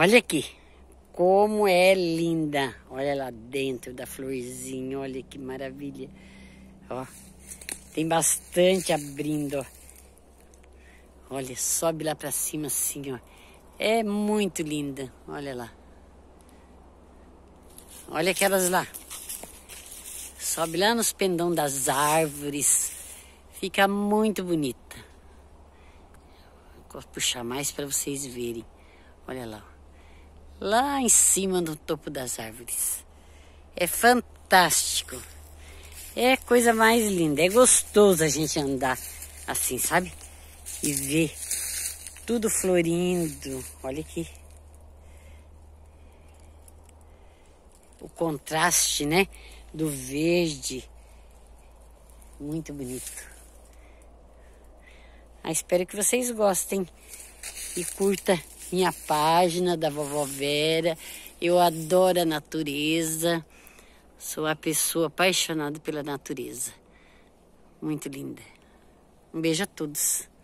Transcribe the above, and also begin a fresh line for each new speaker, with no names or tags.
Olha aqui, como é linda. Olha lá dentro da florzinha, olha que maravilha. Ó, tem bastante abrindo, Olha, sobe lá pra cima assim, ó. É muito linda, olha lá. Olha aquelas lá. Sobe lá nos pendão das árvores. Fica muito bonita. Vou puxar mais para vocês verem. Olha lá, ó lá em cima no topo das árvores. É fantástico. É coisa mais linda. É gostoso a gente andar assim, sabe? E ver tudo florindo. Olha aqui. O contraste, né? Do verde. Muito bonito. Ah, espero que vocês gostem e curta minha página da vovó Vera. Eu adoro a natureza. Sou a pessoa apaixonada pela natureza. Muito linda. Um beijo a todos.